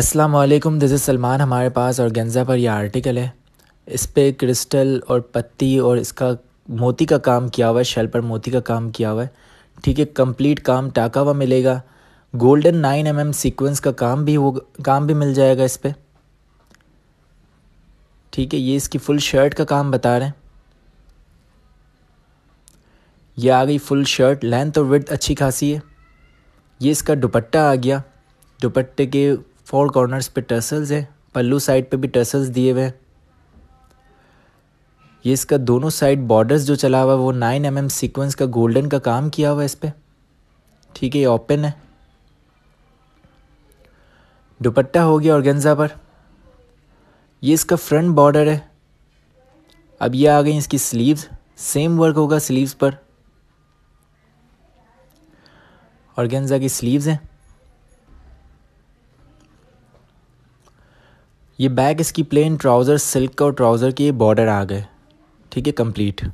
अस्सलाम वालेकुम this is Salman हमारे पास और गेंजा पर यह आर्टिकल है इस पर क्रिस्टल और पत्ती और इसका मोती का काम किया हुआ है शेल पर मोती का काम किया हुआ है ठीक है कंप्लीट काम टाका हुआ मिलेगा golden nine M M sequence का काम भी वो काम भी मिल जाएगा इस पर ठीक है ये इसकी फुल शर्ट का काम बता रहे हैं ये आ गई फुल शर्ट लेंथ और विथ अच्छी खासी है ये इसका दुपट्टा आ गया दुपट्टे के फोर कॉर्नर्स पे टर्सल्स हैं पल्लू साइड पे भी टर्सल्स दिए हुए हैं ये इसका दोनों साइड बॉर्डर्स जो चला हुआ है वो नाइन एम एम सिक्वेंस का गोल्डन का काम किया हुआ है इस पर ठीक है ये ओपन है दुपट्टा हो गया औरगेंजा पर ये इसका फ्रंट बॉर्डर है अब ये आ गई इसकी स्लीव्स सेम वर्क होगा स्लीव्स पर ऑर्गेंजा की स्लीव्स हैं ये बैग इसकी प्लेन ट्राउज़र सिल्क और ट्राउज़र की बॉर्डर आ गए ठीक है कंप्लीट